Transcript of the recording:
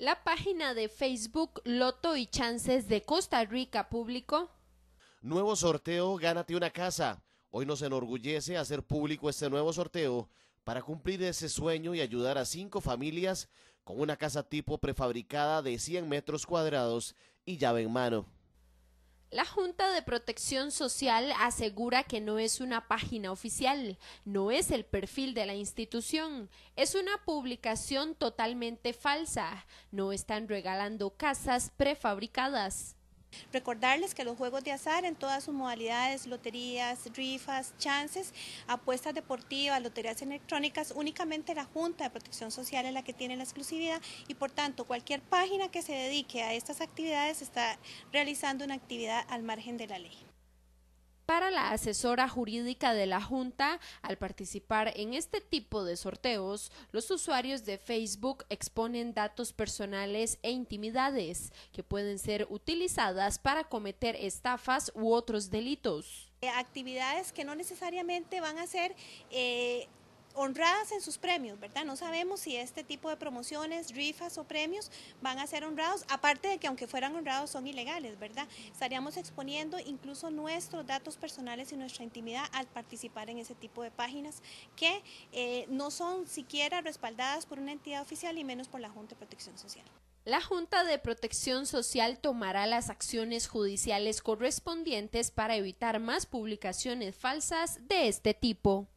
La página de Facebook Loto y Chances de Costa Rica Público. Nuevo sorteo, gánate una casa. Hoy nos enorgullece hacer público este nuevo sorteo para cumplir ese sueño y ayudar a cinco familias con una casa tipo prefabricada de 100 metros cuadrados y llave en mano. La Junta de Protección Social asegura que no es una página oficial, no es el perfil de la institución, es una publicación totalmente falsa, no están regalando casas prefabricadas. Recordarles que los juegos de azar en todas sus modalidades, loterías, rifas, chances, apuestas deportivas, loterías electrónicas, únicamente la Junta de Protección Social es la que tiene la exclusividad y por tanto cualquier página que se dedique a estas actividades está realizando una actividad al margen de la ley para la asesora jurídica de la Junta, al participar en este tipo de sorteos, los usuarios de Facebook exponen datos personales e intimidades que pueden ser utilizadas para cometer estafas u otros delitos. Eh, actividades que no necesariamente van a ser... Eh, honradas en sus premios, ¿verdad? No sabemos si este tipo de promociones, rifas o premios van a ser honrados, aparte de que aunque fueran honrados son ilegales, ¿verdad? Estaríamos exponiendo incluso nuestros datos personales y nuestra intimidad al participar en ese tipo de páginas que eh, no son siquiera respaldadas por una entidad oficial y menos por la Junta de Protección Social. La Junta de Protección Social tomará las acciones judiciales correspondientes para evitar más publicaciones falsas de este tipo.